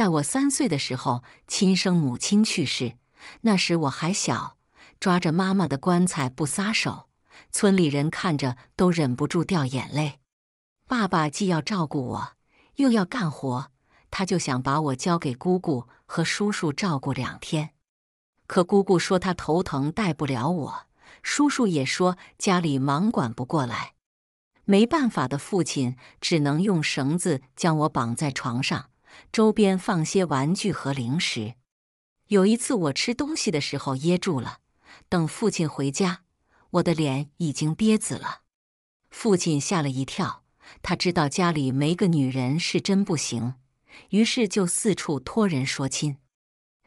在我三岁的时候，亲生母亲去世。那时我还小，抓着妈妈的棺材不撒手，村里人看着都忍不住掉眼泪。爸爸既要照顾我，又要干活，他就想把我交给姑姑和叔叔照顾两天。可姑姑说她头疼，带不了我；叔叔也说家里忙，管不过来。没办法的父亲只能用绳子将我绑在床上。周边放些玩具和零食。有一次我吃东西的时候噎住了，等父亲回家，我的脸已经憋紫了。父亲吓了一跳，他知道家里没个女人是真不行，于是就四处托人说亲。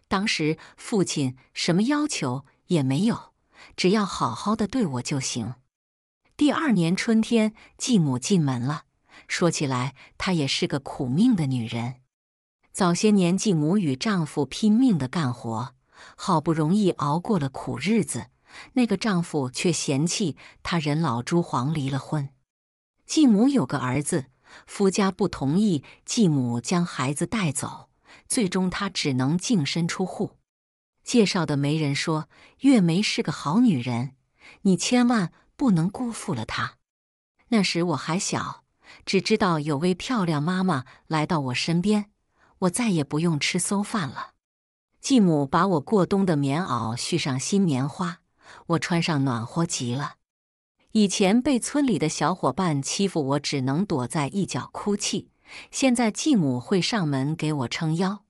当时父亲什么要求也没有，只要好好的对我就行。第二年春天，继母进门了。说起来，她也是个苦命的女人。早些年，继母与丈夫拼命的干活，好不容易熬过了苦日子。那个丈夫却嫌弃她人老珠黄，离了婚。继母有个儿子，夫家不同意继母将孩子带走，最终她只能净身出户。介绍的媒人说：“月梅是个好女人，你千万不能辜负了她。”那时我还小，只知道有位漂亮妈妈来到我身边。我再也不用吃馊饭了。继母把我过冬的棉袄续上新棉花，我穿上暖和极了。以前被村里的小伙伴欺负，我只能躲在一角哭泣。现在继母会上门给我撑腰，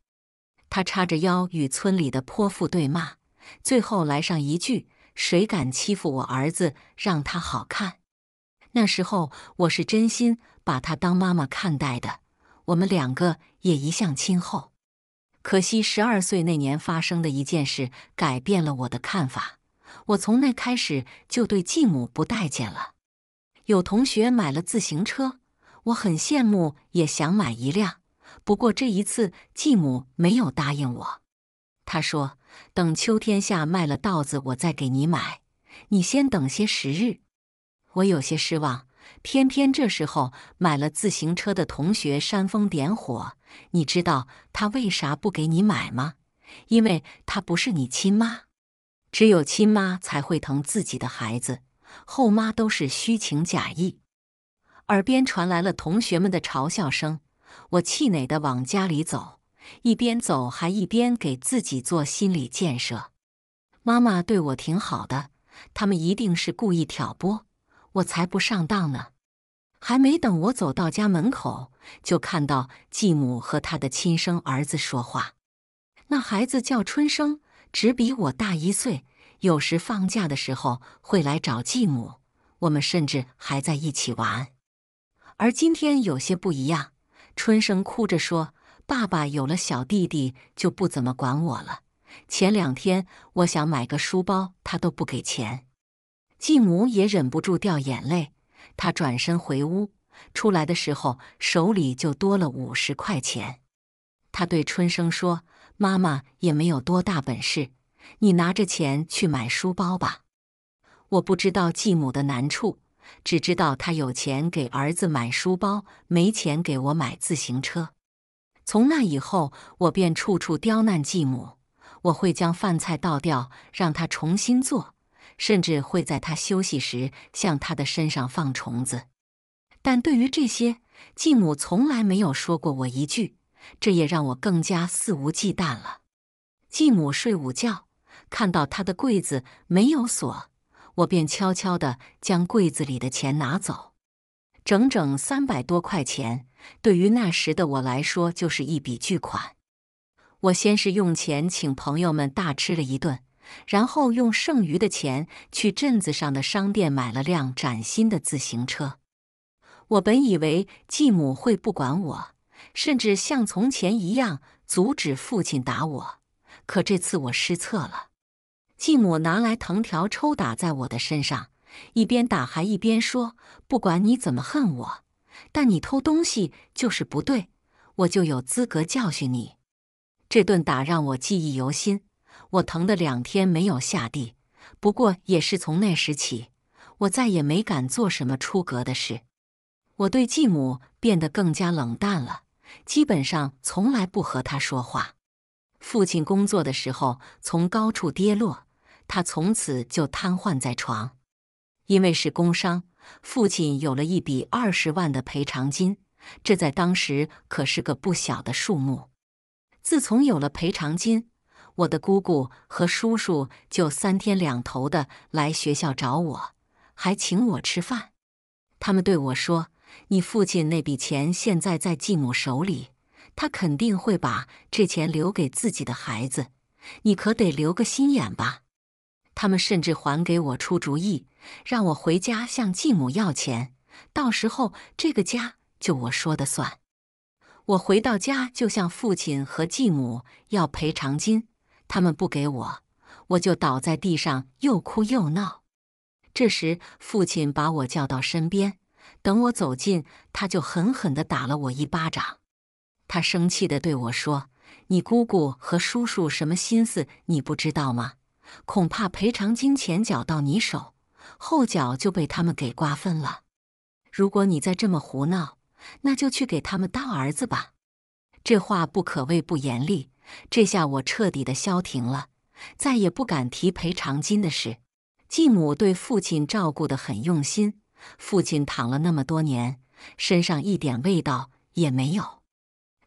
她叉着腰与村里的泼妇对骂，最后来上一句：“谁敢欺负我儿子，让他好看。”那时候，我是真心把她当妈妈看待的。我们两个也一向亲厚，可惜十二岁那年发生的一件事改变了我的看法。我从那开始就对继母不待见了。有同学买了自行车，我很羡慕，也想买一辆。不过这一次继母没有答应我，她说：“等秋天下卖了稻子，我再给你买。你先等些时日。”我有些失望。偏偏这时候买了自行车的同学煽风点火，你知道他为啥不给你买吗？因为他不是你亲妈，只有亲妈才会疼自己的孩子，后妈都是虚情假意。耳边传来了同学们的嘲笑声，我气馁地往家里走，一边走还一边给自己做心理建设。妈妈对我挺好的，他们一定是故意挑拨。我才不上当呢！还没等我走到家门口，就看到继母和他的亲生儿子说话。那孩子叫春生，只比我大一岁。有时放假的时候会来找继母，我们甚至还在一起玩。而今天有些不一样。春生哭着说：“爸爸有了小弟弟就不怎么管我了。前两天我想买个书包，他都不给钱。”继母也忍不住掉眼泪，她转身回屋，出来的时候手里就多了五十块钱。她对春生说：“妈妈也没有多大本事，你拿着钱去买书包吧。”我不知道继母的难处，只知道她有钱给儿子买书包，没钱给我买自行车。从那以后，我便处处刁难继母。我会将饭菜倒掉，让他重新做。甚至会在他休息时向他的身上放虫子，但对于这些，继母从来没有说过我一句，这也让我更加肆无忌惮了。继母睡午觉，看到他的柜子没有锁，我便悄悄地将柜子里的钱拿走，整整三百多块钱，对于那时的我来说，就是一笔巨款。我先是用钱请朋友们大吃了一顿。然后用剩余的钱去镇子上的商店买了辆崭新的自行车。我本以为继母会不管我，甚至像从前一样阻止父亲打我，可这次我失策了。继母拿来藤条抽打在我的身上，一边打还一边说：“不管你怎么恨我，但你偷东西就是不对，我就有资格教训你。”这顿打让我记忆犹新。我疼的两天没有下地，不过也是从那时起，我再也没敢做什么出格的事。我对继母变得更加冷淡了，基本上从来不和她说话。父亲工作的时候从高处跌落，他从此就瘫痪在床。因为是工伤，父亲有了一笔二十万的赔偿金，这在当时可是个不小的数目。自从有了赔偿金，我的姑姑和叔叔就三天两头的来学校找我，还请我吃饭。他们对我说：“你父亲那笔钱现在在继母手里，他肯定会把这钱留给自己的孩子，你可得留个心眼吧。”他们甚至还给我出主意，让我回家向继母要钱，到时候这个家就我说的算。我回到家就向父亲和继母要赔偿金。他们不给我，我就倒在地上又哭又闹。这时，父亲把我叫到身边，等我走近，他就狠狠地打了我一巴掌。他生气地对我说：“你姑姑和叔叔什么心思你不知道吗？恐怕赔偿金前脚到你手，后脚就被他们给瓜分了。如果你再这么胡闹，那就去给他们当儿子吧。”这话不可谓不严厉。这下我彻底的消停了，再也不敢提赔偿金的事。继母对父亲照顾的很用心，父亲躺了那么多年，身上一点味道也没有。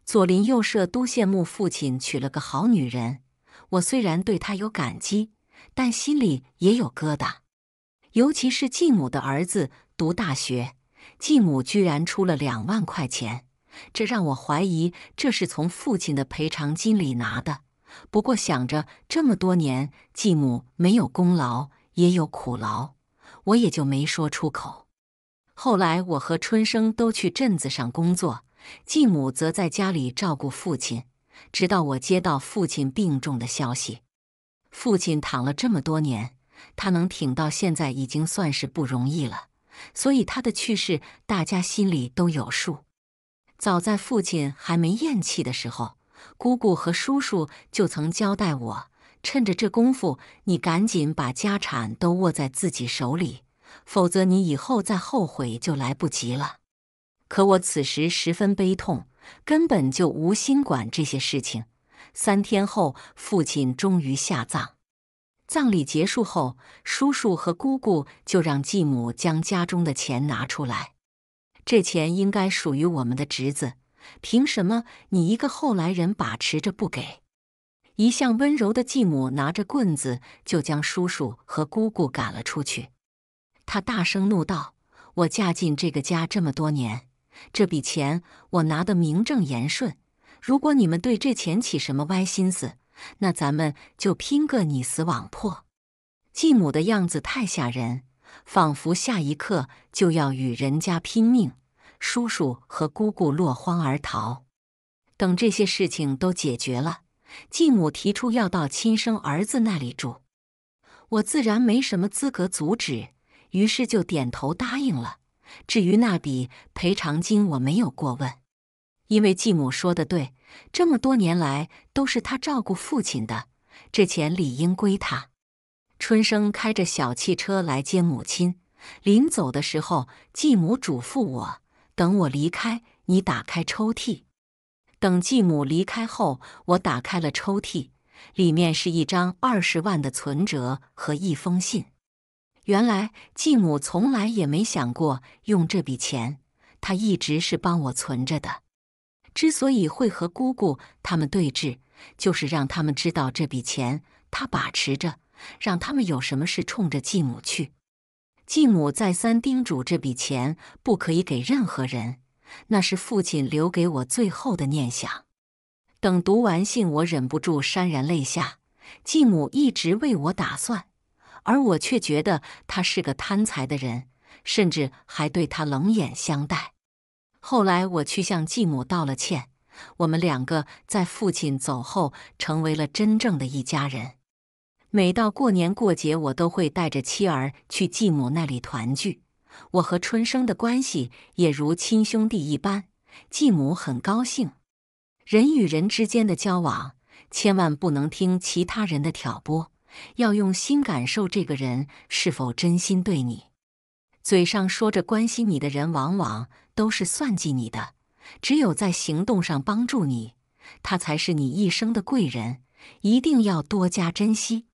左邻右舍都羡慕父亲娶了个好女人。我虽然对他有感激，但心里也有疙瘩。尤其是继母的儿子读大学，继母居然出了两万块钱。这让我怀疑，这是从父亲的赔偿金里拿的。不过想着这么多年，继母没有功劳也有苦劳，我也就没说出口。后来我和春生都去镇子上工作，继母则在家里照顾父亲，直到我接到父亲病重的消息。父亲躺了这么多年，他能挺到现在已经算是不容易了，所以他的去世，大家心里都有数。早在父亲还没咽气的时候，姑姑和叔叔就曾交代我，趁着这功夫，你赶紧把家产都握在自己手里，否则你以后再后悔就来不及了。可我此时十分悲痛，根本就无心管这些事情。三天后，父亲终于下葬，葬礼结束后，叔叔和姑姑就让继母将家中的钱拿出来。这钱应该属于我们的侄子，凭什么你一个后来人把持着不给？一向温柔的继母拿着棍子就将叔叔和姑姑赶了出去。他大声怒道：“我嫁进这个家这么多年，这笔钱我拿的名正言顺。如果你们对这钱起什么歪心思，那咱们就拼个你死我破。”继母的样子太吓人。仿佛下一刻就要与人家拼命，叔叔和姑姑落荒而逃。等这些事情都解决了，继母提出要到亲生儿子那里住，我自然没什么资格阻止，于是就点头答应了。至于那笔赔偿金，我没有过问，因为继母说的对，这么多年来都是她照顾父亲的，这钱理应归她。春生开着小汽车来接母亲。临走的时候，继母嘱咐我：“等我离开，你打开抽屉。”等继母离开后，我打开了抽屉，里面是一张二十万的存折和一封信。原来，继母从来也没想过用这笔钱，她一直是帮我存着的。之所以会和姑姑他们对峙，就是让他们知道这笔钱她把持着。让他们有什么事冲着继母去。继母再三叮嘱，这笔钱不可以给任何人，那是父亲留给我最后的念想。等读完信，我忍不住潸然泪下。继母一直为我打算，而我却觉得他是个贪财的人，甚至还对他冷眼相待。后来我去向继母道了歉，我们两个在父亲走后成为了真正的一家人。每到过年过节，我都会带着妻儿去继母那里团聚。我和春生的关系也如亲兄弟一般，继母很高兴。人与人之间的交往，千万不能听其他人的挑拨，要用心感受这个人是否真心对你。嘴上说着关心你的人，往往都是算计你的。只有在行动上帮助你，他才是你一生的贵人，一定要多加珍惜。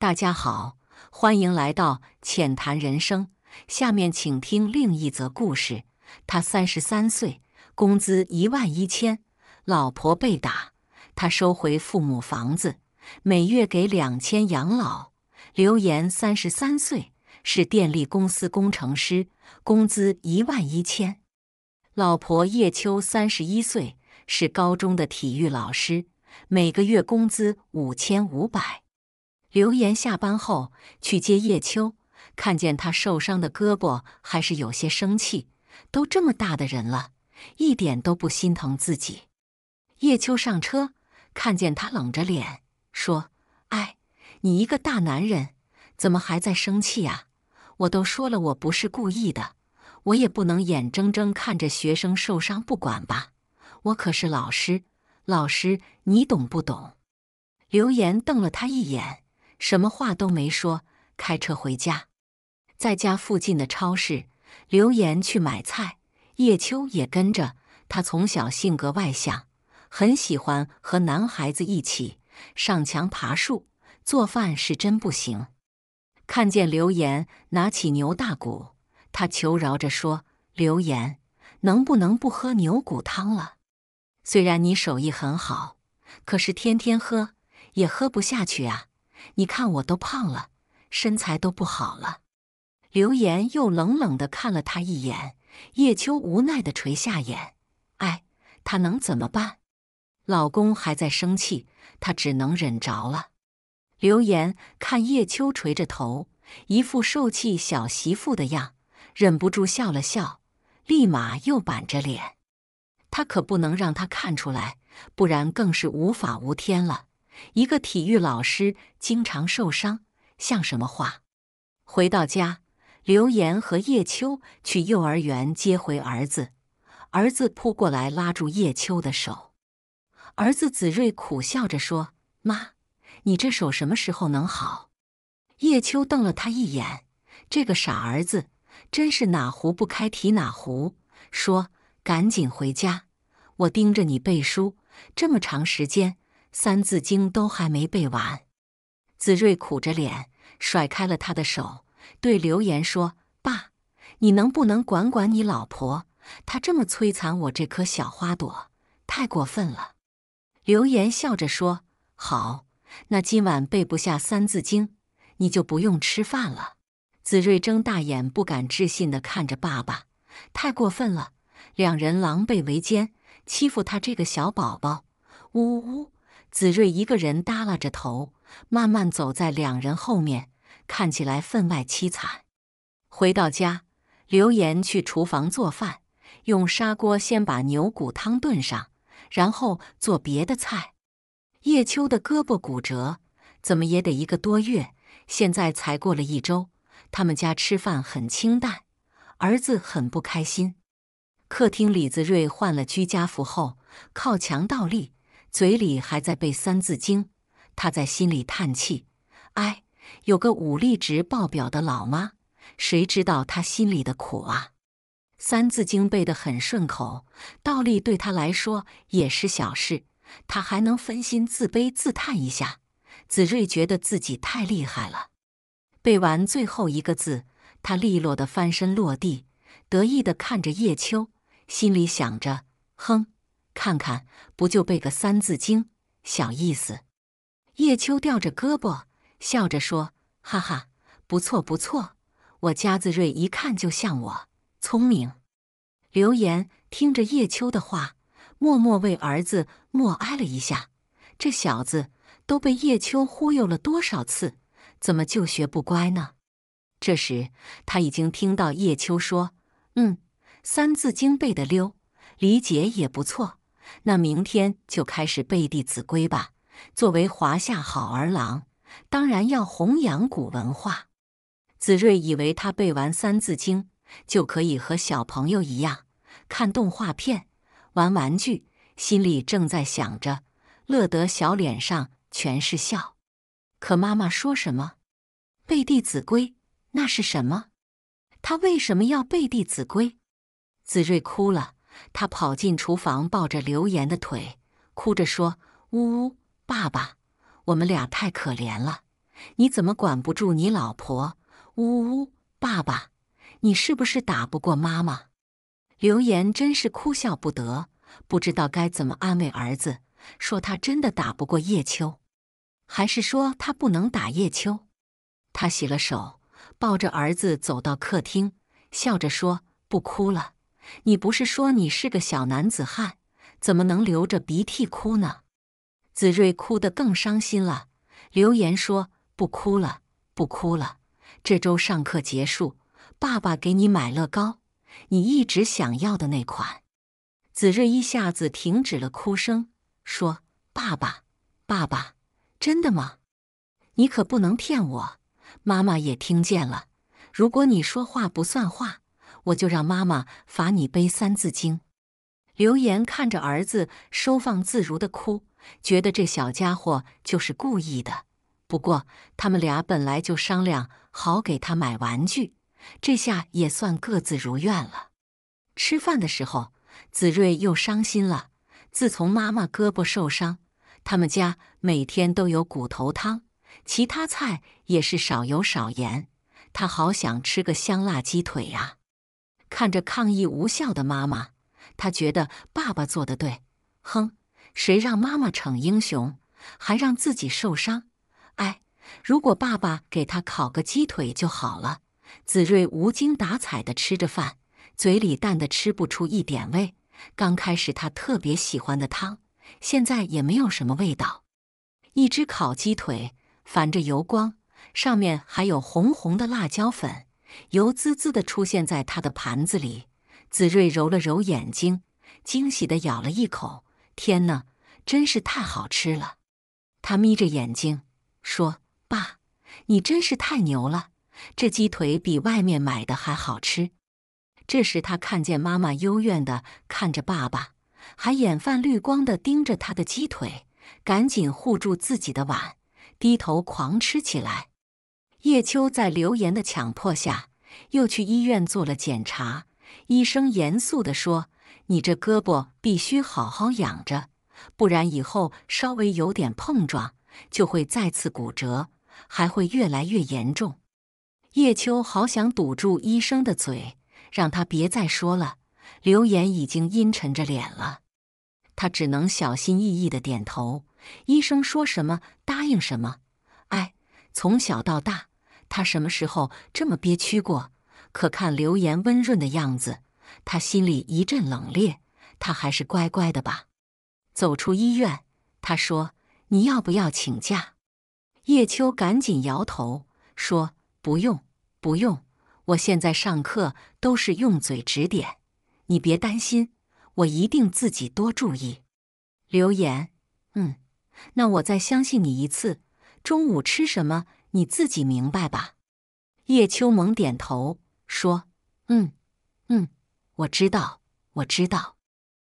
大家好，欢迎来到浅谈人生。下面请听另一则故事。他三十三岁，工资一万一千，老婆被打，他收回父母房子，每月给两千养老。刘岩三十三岁，是电力公司工程师，工资一万一千，老婆叶秋三十一岁，是高中的体育老师，每个月工资五千五百。刘岩下班后去接叶秋，看见他受伤的胳膊，还是有些生气。都这么大的人了，一点都不心疼自己。叶秋上车，看见他冷着脸，说：“哎，你一个大男人，怎么还在生气啊？我都说了，我不是故意的。我也不能眼睁睁看着学生受伤不管吧？我可是老师，老师，你懂不懂？”刘岩瞪了他一眼。什么话都没说，开车回家，在家附近的超市，刘岩去买菜，叶秋也跟着。他从小性格外向，很喜欢和男孩子一起上墙爬树，做饭是真不行。看见刘岩拿起牛大骨，他求饶着说：“刘岩，能不能不喝牛骨汤了？虽然你手艺很好，可是天天喝也喝不下去啊。”你看我都胖了，身材都不好了。刘岩又冷冷地看了他一眼，叶秋无奈地垂下眼。哎，他能怎么办？老公还在生气，他只能忍着了。刘岩看叶秋垂着头，一副受气小媳妇的样，忍不住笑了笑，立马又板着脸。他可不能让他看出来，不然更是无法无天了。一个体育老师经常受伤，像什么话？回到家，刘岩和叶秋去幼儿园接回儿子。儿子扑过来拉住叶秋的手。儿子子睿苦笑着说：“妈，你这手什么时候能好？”叶秋瞪了他一眼，这个傻儿子真是哪壶不开提哪壶。说：“赶紧回家，我盯着你背书这么长时间。”三字经都还没背完，子睿苦着脸甩开了他的手，对刘岩说：“爸，你能不能管管你老婆？她这么摧残我这颗小花朵，太过分了。”刘岩笑着说：“好，那今晚背不下三字经，你就不用吃饭了。”子睿睁大眼，不敢置信地看着爸爸，太过分了！两人狼狈为奸，欺负他这个小宝宝。呜呜。子睿一个人耷拉着头，慢慢走在两人后面，看起来分外凄惨。回到家，刘岩去厨房做饭，用砂锅先把牛骨汤炖上，然后做别的菜。叶秋的胳膊骨折，怎么也得一个多月，现在才过了一周。他们家吃饭很清淡，儿子很不开心。客厅，李子睿换了居家服后，靠墙倒立。嘴里还在背《三字经》，他在心里叹气：“哎，有个武力值爆表的老妈，谁知道他心里的苦啊！”《三字经》背得很顺口，倒立对他来说也是小事，他还能分心自卑自叹一下。子睿觉得自己太厉害了，背完最后一个字，他利落的翻身落地，得意的看着叶秋，心里想着：“哼。”看看，不就背个《三字经》，小意思。叶秋吊着胳膊，笑着说：“哈哈，不错不错，我家子睿一看就像我，聪明。”刘岩听着叶秋的话，默默为儿子默哀了一下。这小子都被叶秋忽悠了多少次，怎么就学不乖呢？这时他已经听到叶秋说：“嗯，《三字经》背的溜，理解也不错。”那明天就开始背《弟子规》吧。作为华夏好儿郎，当然要弘扬古文化。子睿以为他背完《三字经》就可以和小朋友一样看动画片、玩玩具，心里正在想着，乐得小脸上全是笑。可妈妈说什么？背《弟子规》？那是什么？他为什么要背《弟子规》？子睿哭了。他跑进厨房，抱着刘岩的腿，哭着说：“呜呜，爸爸，我们俩太可怜了，你怎么管不住你老婆？”“呜呜，爸爸，你是不是打不过妈妈？”刘岩真是哭笑不得，不知道该怎么安慰儿子。说他真的打不过叶秋，还是说他不能打叶秋？他洗了手，抱着儿子走到客厅，笑着说：“不哭了。”你不是说你是个小男子汉，怎么能流着鼻涕哭呢？子睿哭得更伤心了。留言说：“不哭了，不哭了。这周上课结束，爸爸给你买乐高，你一直想要的那款。”子睿一下子停止了哭声，说：“爸爸，爸爸，真的吗？你可不能骗我。妈妈也听见了。如果你说话不算话。”我就让妈妈罚你背《三字经》。刘岩看着儿子收放自如的哭，觉得这小家伙就是故意的。不过他们俩本来就商量好给他买玩具，这下也算各自如愿了。吃饭的时候，子睿又伤心了。自从妈妈胳膊受伤，他们家每天都有骨头汤，其他菜也是少油少盐。他好想吃个香辣鸡腿呀！看着抗议无效的妈妈，他觉得爸爸做的对。哼，谁让妈妈逞英雄，还让自己受伤？哎，如果爸爸给他烤个鸡腿就好了。子睿无精打采的吃着饭，嘴里淡的吃不出一点味。刚开始他特别喜欢的汤，现在也没有什么味道。一只烤鸡腿泛着油光，上面还有红红的辣椒粉。油滋滋的出现在他的盘子里，子睿揉了揉眼睛，惊喜的咬了一口。天哪，真是太好吃了！他眯着眼睛说：“爸，你真是太牛了，这鸡腿比外面买的还好吃。”这时他看见妈妈幽怨的看着爸爸，还眼泛绿光的盯着他的鸡腿，赶紧护住自己的碗，低头狂吃起来。叶秋在刘岩的强迫下，又去医院做了检查。医生严肃的说：“你这胳膊必须好好养着，不然以后稍微有点碰撞就会再次骨折，还会越来越严重。”叶秋好想堵住医生的嘴，让他别再说了。刘岩已经阴沉着脸了，他只能小心翼翼的点头，医生说什么答应什么。哎，从小到大。他什么时候这么憋屈过？可看刘岩温润的样子，他心里一阵冷冽。他还是乖乖的吧。走出医院，他说：“你要不要请假？”叶秋赶紧摇头说：“不用，不用。我现在上课都是用嘴指点，你别担心，我一定自己多注意。”刘岩：“嗯，那我再相信你一次。中午吃什么？”你自己明白吧，叶秋猛点头说：“嗯，嗯，我知道，我知道。”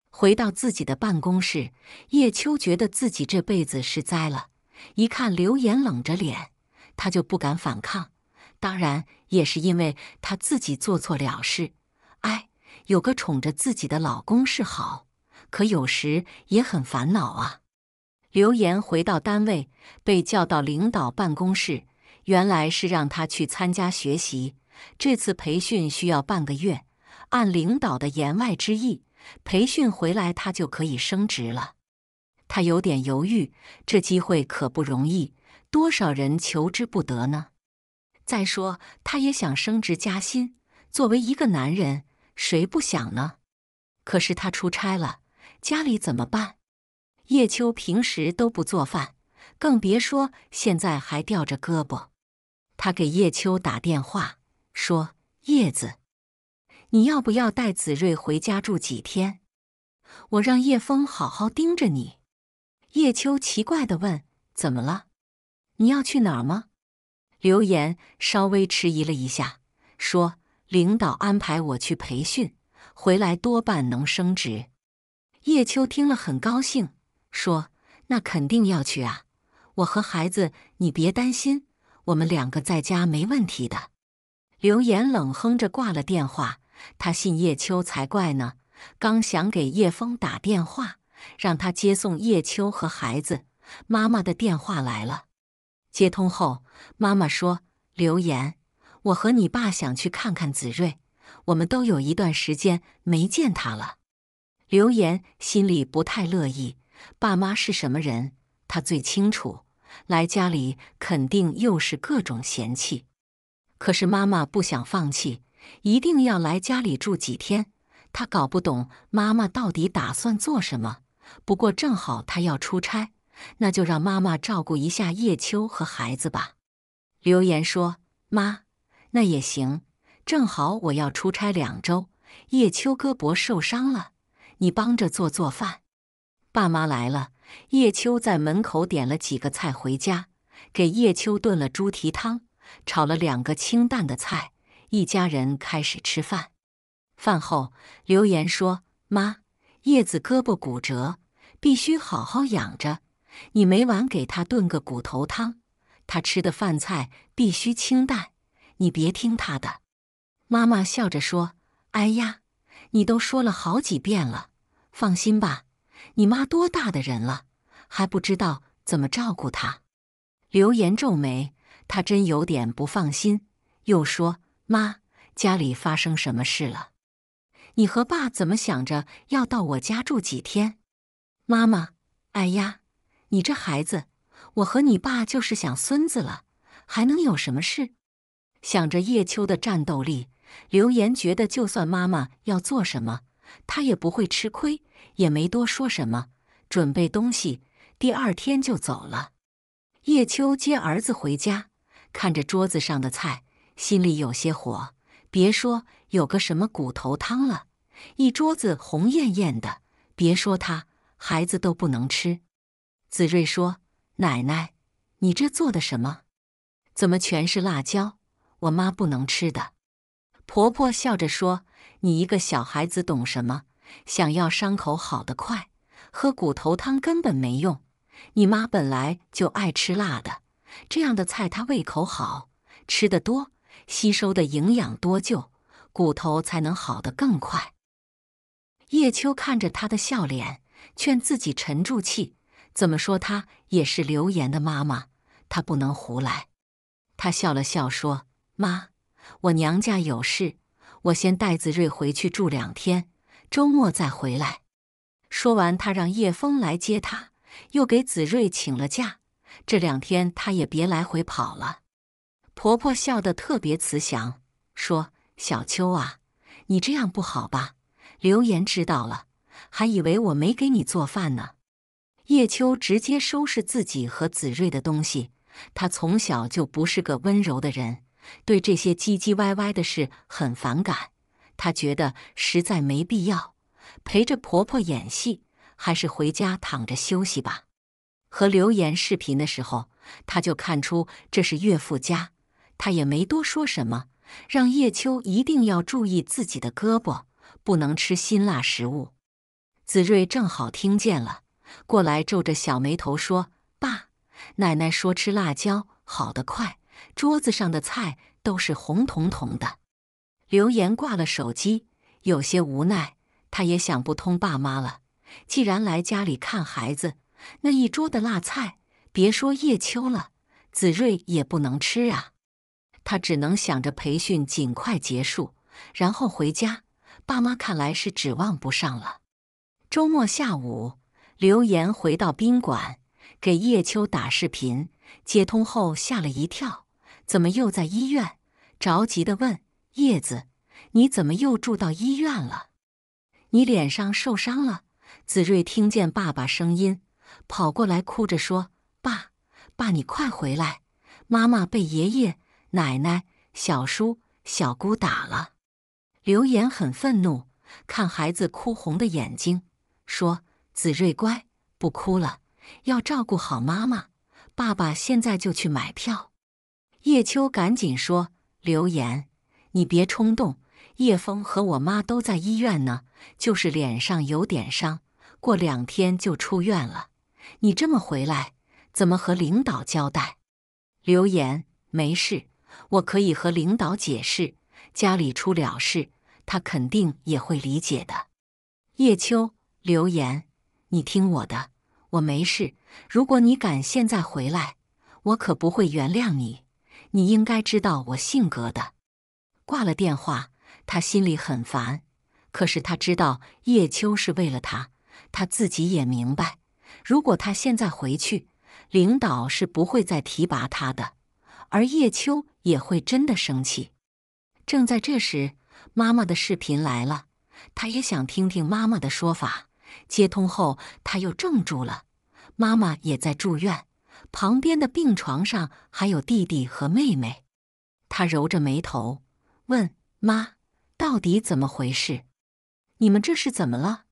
回到自己的办公室，叶秋觉得自己这辈子是栽了。一看刘岩冷着脸，他就不敢反抗。当然，也是因为他自己做错了事。哎，有个宠着自己的老公是好，可有时也很烦恼啊。刘岩回到单位，被叫到领导办公室。原来是让他去参加学习，这次培训需要半个月。按领导的言外之意，培训回来他就可以升职了。他有点犹豫，这机会可不容易，多少人求之不得呢？再说他也想升职加薪，作为一个男人，谁不想呢？可是他出差了，家里怎么办？叶秋平时都不做饭，更别说现在还吊着胳膊。他给叶秋打电话说：“叶子，你要不要带子睿回家住几天？我让叶峰好好盯着你。”叶秋奇怪的问：“怎么了？你要去哪儿吗？”刘岩稍微迟疑了一下，说：“领导安排我去培训，回来多半能升职。”叶秋听了很高兴，说：“那肯定要去啊！我和孩子，你别担心。”我们两个在家没问题的。刘岩冷哼着挂了电话，他信叶秋才怪呢。刚想给叶峰打电话，让他接送叶秋和孩子，妈妈的电话来了。接通后，妈妈说：“刘岩，我和你爸想去看看子睿，我们都有一段时间没见他了。”刘岩心里不太乐意，爸妈是什么人，他最清楚。来家里肯定又是各种嫌弃，可是妈妈不想放弃，一定要来家里住几天。她搞不懂妈妈到底打算做什么，不过正好她要出差，那就让妈妈照顾一下叶秋和孩子吧。刘言说：“妈，那也行，正好我要出差两周，叶秋胳膊受伤了，你帮着做做饭。”爸妈来了。叶秋在门口点了几个菜回家，给叶秋炖了猪蹄汤，炒了两个清淡的菜，一家人开始吃饭。饭后，刘岩说：“妈，叶子胳膊骨折，必须好好养着。你每晚给他炖个骨头汤，他吃的饭菜必须清淡。你别听他的。”妈妈笑着说：“哎呀，你都说了好几遍了，放心吧。”你妈多大的人了，还不知道怎么照顾她？”刘岩皱眉，他真有点不放心。又说：“妈，家里发生什么事了？你和爸怎么想着要到我家住几天？”妈妈，哎呀，你这孩子，我和你爸就是想孙子了，还能有什么事？想着叶秋的战斗力，刘岩觉得就算妈妈要做什么，他也不会吃亏。也没多说什么，准备东西，第二天就走了。叶秋接儿子回家，看着桌子上的菜，心里有些火。别说有个什么骨头汤了，一桌子红艳艳的，别说他，孩子都不能吃。子睿说：“奶奶，你这做的什么？怎么全是辣椒？我妈不能吃的。”婆婆笑着说：“你一个小孩子懂什么？”想要伤口好得快，喝骨头汤根本没用。你妈本来就爱吃辣的，这样的菜她胃口好，吃得多，吸收的营养多，就骨头才能好得更快。叶秋看着她的笑脸，劝自己沉住气。怎么说，她也是刘岩的妈妈，她不能胡来。他笑了笑说：“妈，我娘家有事，我先带子睿回去住两天。”周末再回来。说完，他让叶峰来接他，又给子睿请了假。这两天他也别来回跑了。婆婆笑得特别慈祥，说：“小秋啊，你这样不好吧？刘岩知道了，还以为我没给你做饭呢。”叶秋直接收拾自己和子睿的东西。他从小就不是个温柔的人，对这些唧唧歪歪的事很反感。她觉得实在没必要陪着婆婆演戏，还是回家躺着休息吧。和刘岩视频的时候，她就看出这是岳父家，她也没多说什么，让叶秋一定要注意自己的胳膊，不能吃辛辣食物。子睿正好听见了，过来皱着小眉头说：“爸，奶奶说吃辣椒好得快，桌子上的菜都是红彤彤的。”刘岩挂了手机，有些无奈。他也想不通爸妈了。既然来家里看孩子，那一桌的辣菜，别说叶秋了，子睿也不能吃啊。他只能想着培训尽快结束，然后回家。爸妈看来是指望不上了。周末下午，刘岩回到宾馆，给叶秋打视频。接通后，吓了一跳，怎么又在医院？着急地问。叶子，你怎么又住到医院了？你脸上受伤了。子睿听见爸爸声音，跑过来哭着说：“爸爸，你快回来！妈妈被爷爷、奶奶、小叔、小姑打了。”刘岩很愤怒，看孩子哭红的眼睛，说：“子睿乖，不哭了，要照顾好妈妈。爸爸现在就去买票。”叶秋赶紧说：“刘岩。”你别冲动，叶枫和我妈都在医院呢，就是脸上有点伤，过两天就出院了。你这么回来，怎么和领导交代？刘岩，没事，我可以和领导解释，家里出了事，他肯定也会理解的。叶秋，刘岩，你听我的，我没事。如果你敢现在回来，我可不会原谅你。你应该知道我性格的。挂了电话，他心里很烦。可是他知道叶秋是为了他，他自己也明白。如果他现在回去，领导是不会再提拔他的，而叶秋也会真的生气。正在这时，妈妈的视频来了，他也想听听妈妈的说法。接通后，他又怔住了。妈妈也在住院，旁边的病床上还有弟弟和妹妹。他揉着眉头。问妈，到底怎么回事？你们这是怎么了？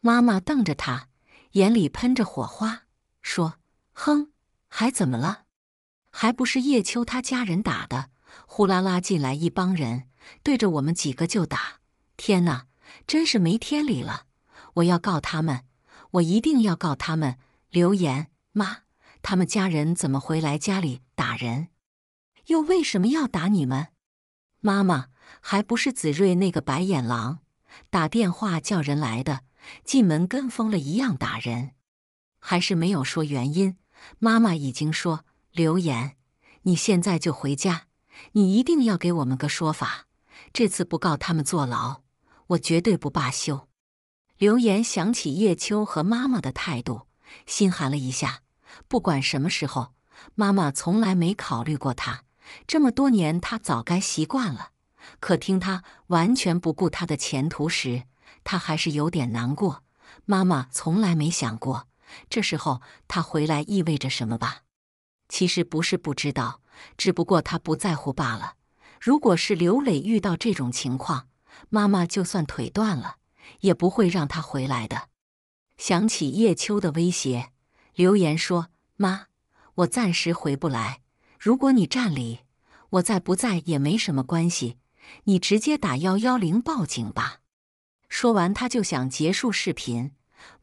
妈妈瞪着他，眼里喷着火花，说：“哼，还怎么了？还不是叶秋他家人打的。呼啦啦进来一帮人，对着我们几个就打。天哪，真是没天理了！我要告他们，我一定要告他们！留言，妈，他们家人怎么回来家里打人？又为什么要打你们？”妈妈还不是子睿那个白眼狼，打电话叫人来的，进门跟疯了一样打人，还是没有说原因。妈妈已经说，刘岩，你现在就回家，你一定要给我们个说法。这次不告他们坐牢，我绝对不罢休。刘岩想起叶秋和妈妈的态度，心寒了一下。不管什么时候，妈妈从来没考虑过他。这么多年，他早该习惯了。可听他完全不顾他的前途时，他还是有点难过。妈妈从来没想过，这时候他回来意味着什么吧？其实不是不知道，只不过他不在乎罢了。如果是刘磊遇到这种情况，妈妈就算腿断了，也不会让他回来的。想起叶秋的威胁，刘言说：“妈，我暂时回不来。”如果你站里，我在不在也没什么关系，你直接打幺幺零报警吧。说完，他就想结束视频，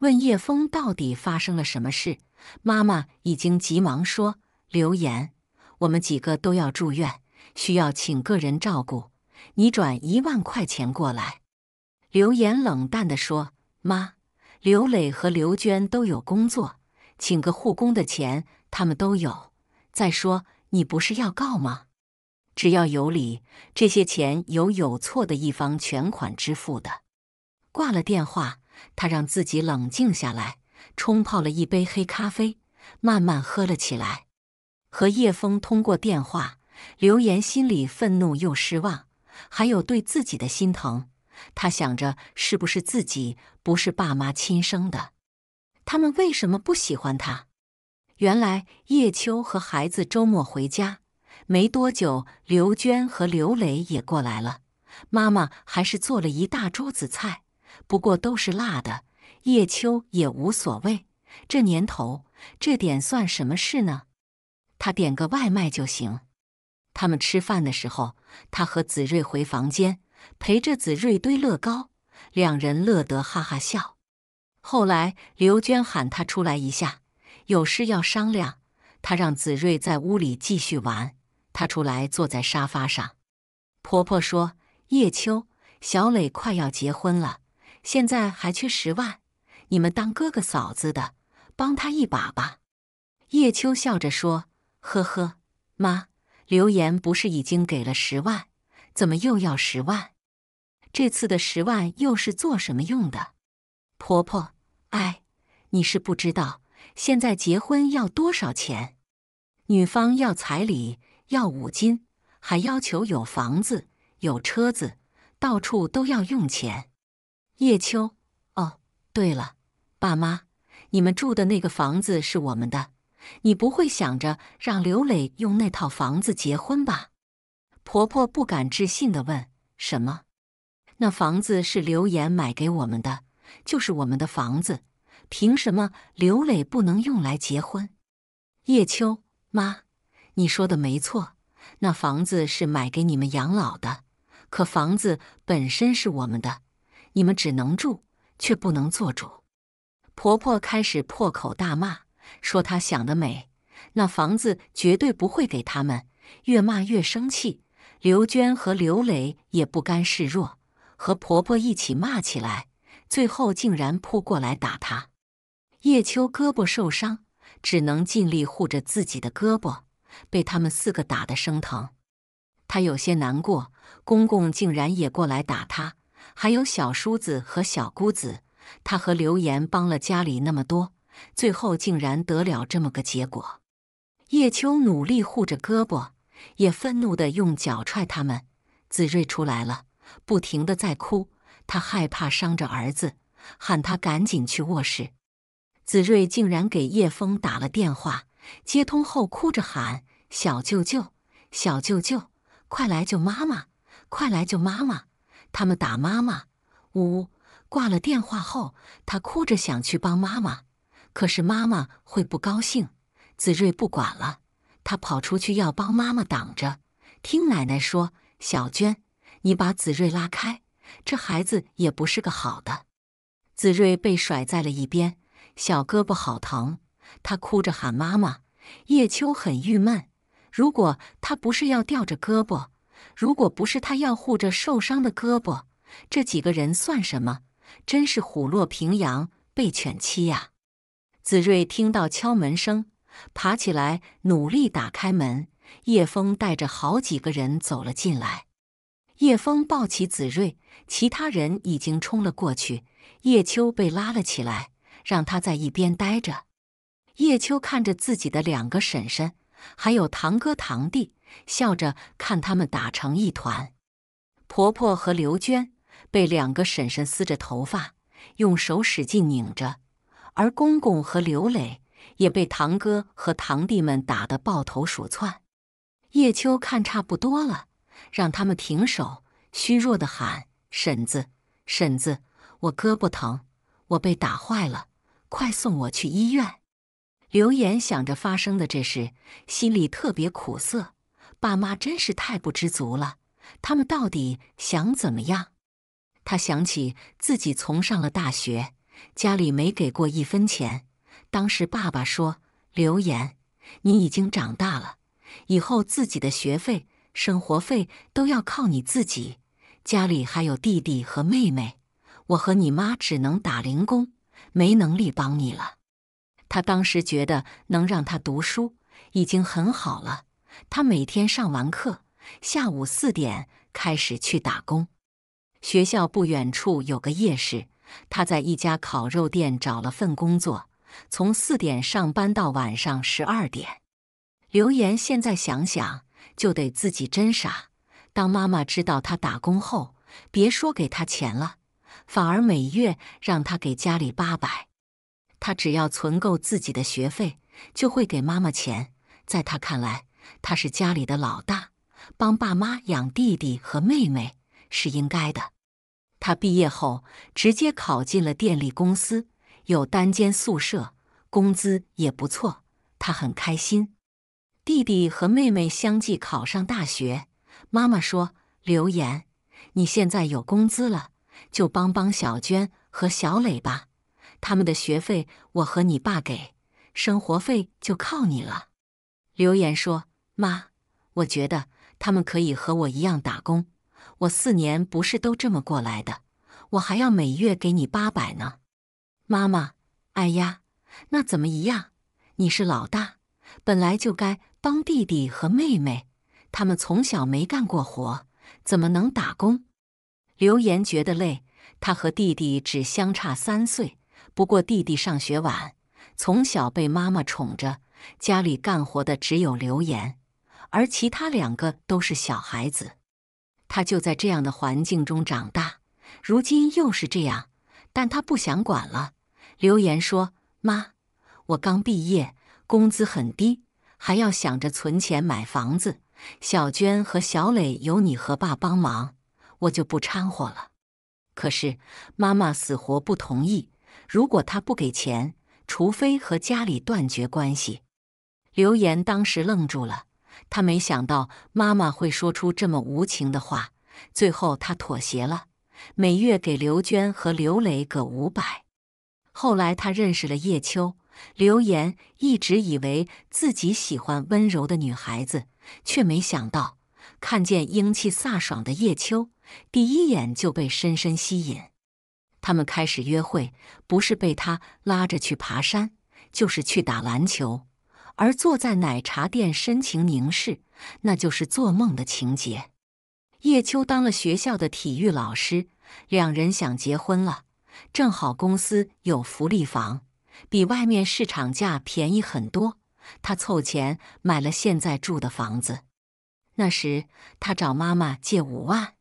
问叶枫到底发生了什么事。妈妈已经急忙说：“刘岩，我们几个都要住院，需要请个人照顾，你转一万块钱过来。”刘岩冷淡地说：“妈，刘磊和刘娟都有工作，请个护工的钱他们都有。再说。”你不是要告吗？只要有理，这些钱由有错的一方全款支付的。挂了电话，他让自己冷静下来，冲泡了一杯黑咖啡，慢慢喝了起来。和叶枫通过电话，刘岩心里愤怒又失望，还有对自己的心疼。他想着，是不是自己不是爸妈亲生的？他们为什么不喜欢他？原来叶秋和孩子周末回家没多久，刘娟和刘磊也过来了。妈妈还是做了一大桌子菜，不过都是辣的。叶秋也无所谓，这年头这点算什么事呢？他点个外卖就行。他们吃饭的时候，他和子睿回房间陪着子睿堆乐高，两人乐得哈哈笑。后来刘娟喊他出来一下。有事要商量，他让子睿在屋里继续玩，他出来坐在沙发上。婆婆说：“叶秋，小磊快要结婚了，现在还缺十万，你们当哥哥嫂子的，帮他一把吧。”叶秋笑着说：“呵呵，妈，刘言不是已经给了十万，怎么又要十万？这次的十万又是做什么用的？”婆婆：“哎，你是不知道。”现在结婚要多少钱？女方要彩礼，要五金，还要求有房子、有车子，到处都要用钱。叶秋，哦，对了，爸妈，你们住的那个房子是我们的，你不会想着让刘磊用那套房子结婚吧？婆婆不敢置信地问：“什么？那房子是刘岩买给我们的，就是我们的房子。”凭什么刘磊不能用来结婚？叶秋妈，你说的没错，那房子是买给你们养老的。可房子本身是我们的，你们只能住，却不能做主。婆婆开始破口大骂，说她想得美，那房子绝对不会给他们。越骂越生气，刘娟和刘磊也不甘示弱，和婆婆一起骂起来，最后竟然扑过来打她。叶秋胳膊受伤，只能尽力护着自己的胳膊，被他们四个打得生疼。他有些难过，公公竟然也过来打他，还有小叔子和小姑子。他和刘岩帮了家里那么多，最后竟然得了这么个结果。叶秋努力护着胳膊，也愤怒地用脚踹他们。子睿出来了，不停地在哭，他害怕伤着儿子，喊他赶紧去卧室。子睿竟然给叶枫打了电话，接通后哭着喊：“小舅舅，小舅舅，快来救妈妈！快来救妈妈！”他们打妈妈。呜，挂了电话后，他哭着想去帮妈妈，可是妈妈会不高兴。子睿不管了，他跑出去要帮妈妈挡着。听奶奶说：“小娟，你把子睿拉开，这孩子也不是个好的。”子睿被甩在了一边。小胳膊好疼，他哭着喊妈妈。叶秋很郁闷，如果他不是要吊着胳膊，如果不是他要护着受伤的胳膊，这几个人算什么？真是虎落平阳被犬欺呀！子睿听到敲门声，爬起来努力打开门。叶枫带着好几个人走了进来，叶枫抱起子睿，其他人已经冲了过去，叶秋被拉了起来。让他在一边待着。叶秋看着自己的两个婶婶，还有堂哥堂弟，笑着看他们打成一团。婆婆和刘娟被两个婶婶撕着头发，用手使劲拧着；而公公和刘磊也被堂哥和堂弟们打得抱头鼠窜。叶秋看差不多了，让他们停手，虚弱的喊：“婶子，婶子，我胳膊疼，我被打坏了。”快送我去医院！刘岩想着发生的这事，心里特别苦涩。爸妈真是太不知足了，他们到底想怎么样？他想起自己从上了大学，家里没给过一分钱。当时爸爸说：“刘岩，你已经长大了，以后自己的学费、生活费都要靠你自己。家里还有弟弟和妹妹，我和你妈只能打零工。”没能力帮你了。他当时觉得能让他读书已经很好了。他每天上完课，下午四点开始去打工。学校不远处有个夜市，他在一家烤肉店找了份工作，从四点上班到晚上十二点。刘岩现在想想，就得自己真傻。当妈妈知道他打工后，别说给他钱了。反而每月让他给家里八百，他只要存够自己的学费，就会给妈妈钱。在他看来，他是家里的老大，帮爸妈养弟弟和妹妹是应该的。他毕业后直接考进了电力公司，有单间宿舍，工资也不错，他很开心。弟弟和妹妹相继考上大学，妈妈说：“刘岩，你现在有工资了。”就帮帮小娟和小磊吧，他们的学费我和你爸给，生活费就靠你了。刘岩说：“妈，我觉得他们可以和我一样打工，我四年不是都这么过来的，我还要每月给你八百呢。”妈妈，哎呀，那怎么一样？你是老大，本来就该帮弟弟和妹妹，他们从小没干过活，怎么能打工？刘岩觉得累，他和弟弟只相差三岁，不过弟弟上学晚，从小被妈妈宠着，家里干活的只有刘岩，而其他两个都是小孩子。他就在这样的环境中长大，如今又是这样，但他不想管了。刘岩说：“妈，我刚毕业，工资很低，还要想着存钱买房子。小娟和小磊由你和爸帮忙。”我就不掺和了。可是妈妈死活不同意。如果他不给钱，除非和家里断绝关系。刘岩当时愣住了，他没想到妈妈会说出这么无情的话。最后他妥协了，每月给刘娟和刘磊各五百。后来他认识了叶秋。刘岩一直以为自己喜欢温柔的女孩子，却没想到。看见英气飒爽的叶秋，第一眼就被深深吸引。他们开始约会，不是被他拉着去爬山，就是去打篮球。而坐在奶茶店深情凝视，那就是做梦的情节。叶秋当了学校的体育老师，两人想结婚了，正好公司有福利房，比外面市场价便宜很多。他凑钱买了现在住的房子。那时他找妈妈借五万，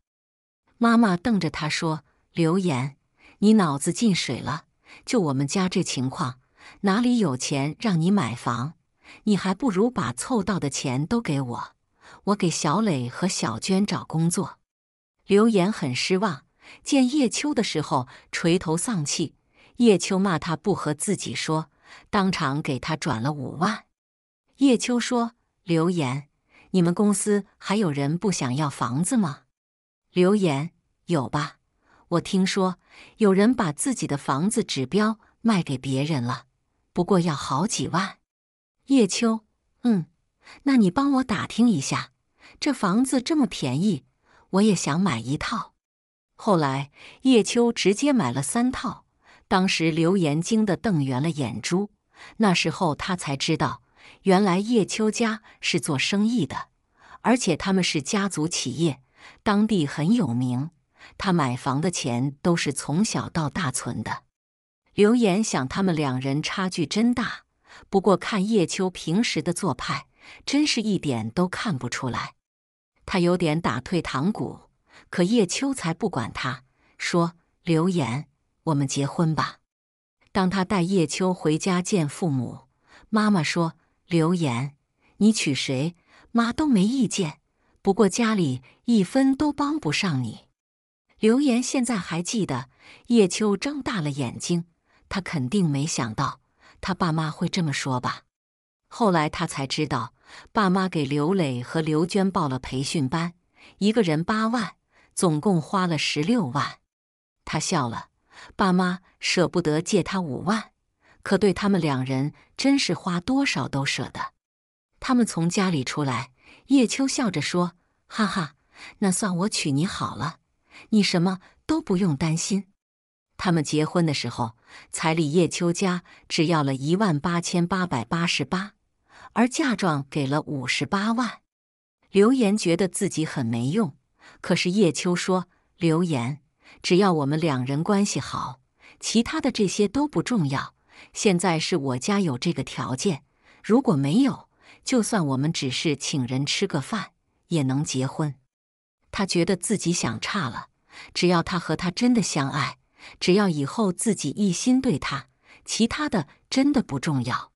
妈妈瞪着他说：“刘岩，你脑子进水了！就我们家这情况，哪里有钱让你买房？你还不如把凑到的钱都给我，我给小磊和小娟找工作。”刘岩很失望，见叶秋的时候垂头丧气。叶秋骂他不和自己说，当场给他转了五万。叶秋说：“刘岩。”你们公司还有人不想要房子吗？刘言有吧？我听说有人把自己的房子指标卖给别人了，不过要好几万。叶秋，嗯，那你帮我打听一下，这房子这么便宜，我也想买一套。后来叶秋直接买了三套，当时刘言惊得瞪圆了眼珠，那时候他才知道。原来叶秋家是做生意的，而且他们是家族企业，当地很有名。他买房的钱都是从小到大存的。刘岩想，他们两人差距真大。不过看叶秋平时的做派，真是一点都看不出来。他有点打退堂鼓，可叶秋才不管他，说：“刘岩，我们结婚吧。”当他带叶秋回家见父母，妈妈说。刘岩，你娶谁妈都没意见，不过家里一分都帮不上你。刘岩现在还记得，叶秋睁大了眼睛，他肯定没想到他爸妈会这么说吧？后来他才知道，爸妈给刘磊和刘娟报了培训班，一个人八万，总共花了十六万。他笑了，爸妈舍不得借他五万。可对他们两人真是花多少都舍得。他们从家里出来，叶秋笑着说：“哈哈，那算我娶你好了，你什么都不用担心。”他们结婚的时候，彩礼叶秋家只要了一万八千八百八十八，而嫁妆给了五十八万。刘岩觉得自己很没用，可是叶秋说：“刘岩，只要我们两人关系好，其他的这些都不重要。”现在是我家有这个条件，如果没有，就算我们只是请人吃个饭，也能结婚。他觉得自己想差了，只要他和他真的相爱，只要以后自己一心对他，其他的真的不重要。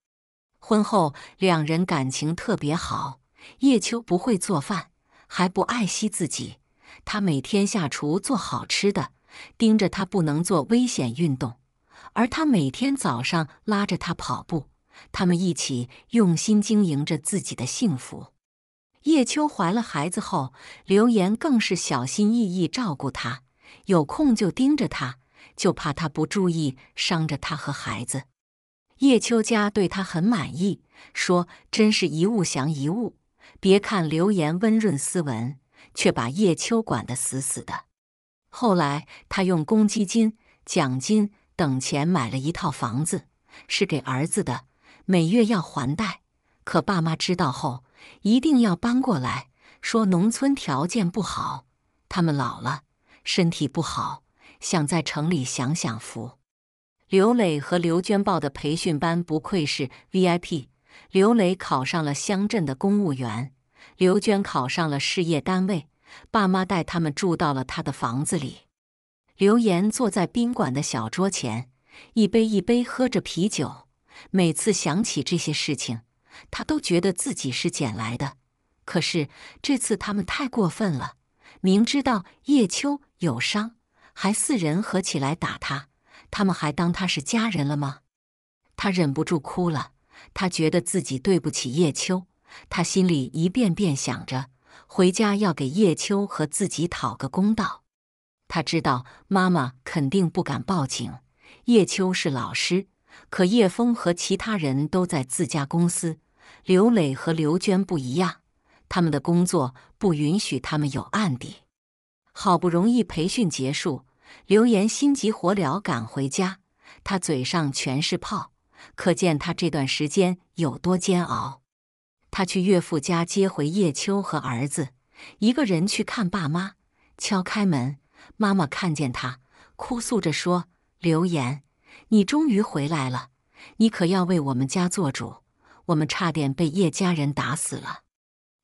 婚后两人感情特别好。叶秋不会做饭，还不爱惜自己，他每天下厨做好吃的，盯着他不能做危险运动。而他每天早上拉着他跑步，他们一起用心经营着自己的幸福。叶秋怀了孩子后，刘岩更是小心翼翼照顾她，有空就盯着她，就怕她不注意伤着她和孩子。叶秋家对他很满意，说真是一物降一物。别看刘岩温润斯文，却把叶秋管得死死的。后来他用公积金、奖金。等钱买了一套房子，是给儿子的，每月要还贷。可爸妈知道后，一定要搬过来，说农村条件不好，他们老了，身体不好，想在城里享享福。刘磊和刘娟报的培训班不愧是 VIP。刘磊考上了乡镇的公务员，刘娟考上了事业单位。爸妈带他们住到了他的房子里。刘岩坐在宾馆的小桌前，一杯一杯喝着啤酒。每次想起这些事情，他都觉得自己是捡来的。可是这次他们太过分了，明知道叶秋有伤，还四人合起来打他，他们还当他是家人了吗？他忍不住哭了。他觉得自己对不起叶秋，他心里一遍遍想着回家要给叶秋和自己讨个公道。他知道妈妈肯定不敢报警。叶秋是老师，可叶枫和其他人都在自家公司。刘磊和刘娟不一样，他们的工作不允许他们有案底。好不容易培训结束，刘岩心急火燎赶回家，他嘴上全是泡，可见他这段时间有多煎熬。他去岳父家接回叶秋和儿子，一个人去看爸妈，敲开门。妈妈看见他，哭诉着说：“刘岩，你终于回来了！你可要为我们家做主，我们差点被叶家人打死了。”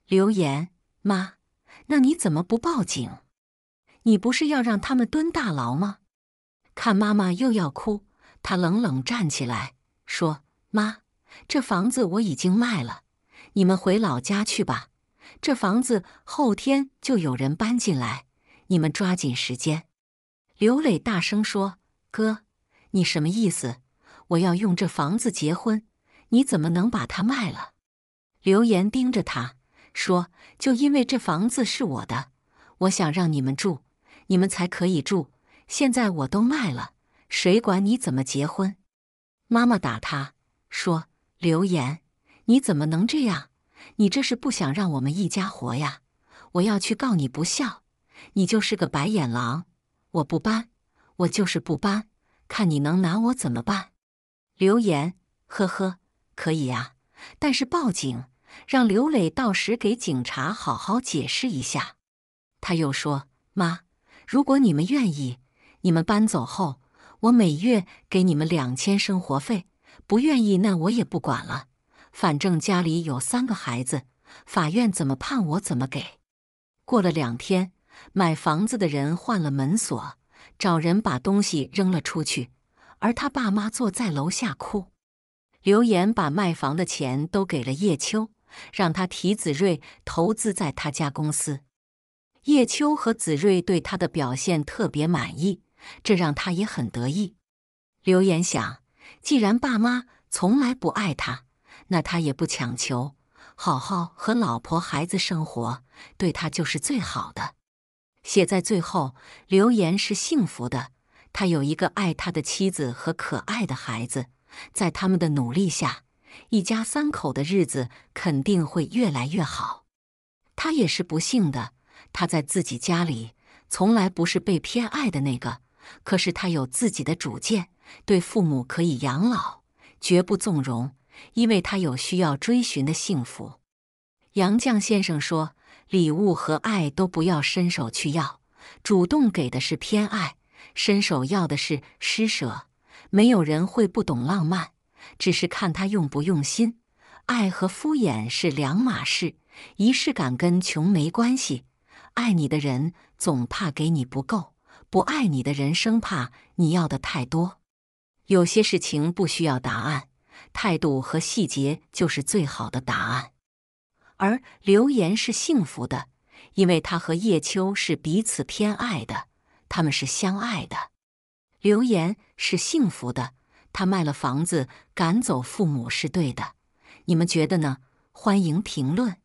刘岩，妈，那你怎么不报警？你不是要让他们蹲大牢吗？看妈妈又要哭，他冷冷站起来说：“妈，这房子我已经卖了，你们回老家去吧。这房子后天就有人搬进来。”你们抓紧时间！刘磊大声说：“哥，你什么意思？我要用这房子结婚，你怎么能把它卖了？”刘岩盯着他说：“就因为这房子是我的，我想让你们住，你们才可以住。现在我都卖了，谁管你怎么结婚？”妈妈打他说：“刘岩，你怎么能这样？你这是不想让我们一家活呀？我要去告你不孝。”你就是个白眼狼，我不搬，我就是不搬，看你能拿我怎么办？刘岩，呵呵，可以呀，但是报警，让刘磊到时给警察好好解释一下。他又说：“妈，如果你们愿意，你们搬走后，我每月给你们两千生活费；不愿意，那我也不管了，反正家里有三个孩子，法院怎么判我怎么给。”过了两天。买房子的人换了门锁，找人把东西扔了出去，而他爸妈坐在楼下哭。刘岩把卖房的钱都给了叶秋，让他提子睿投资在他家公司。叶秋和子睿对他的表现特别满意，这让他也很得意。刘岩想，既然爸妈从来不爱他，那他也不强求，好好和老婆孩子生活，对他就是最好的。写在最后，留言是幸福的，他有一个爱他的妻子和可爱的孩子，在他们的努力下，一家三口的日子肯定会越来越好。他也是不幸的，他在自己家里从来不是被偏爱的那个，可是他有自己的主见，对父母可以养老，绝不纵容，因为他有需要追寻的幸福。杨绛先生说。礼物和爱都不要伸手去要，主动给的是偏爱，伸手要的是施舍。没有人会不懂浪漫，只是看他用不用心。爱和敷衍是两码事，仪式感跟穷没关系。爱你的人总怕给你不够，不爱你的人生怕你要的太多。有些事情不需要答案，态度和细节就是最好的答案。而刘岩是幸福的，因为他和叶秋是彼此偏爱的，他们是相爱的。刘岩是幸福的，他卖了房子赶走父母是对的，你们觉得呢？欢迎评论。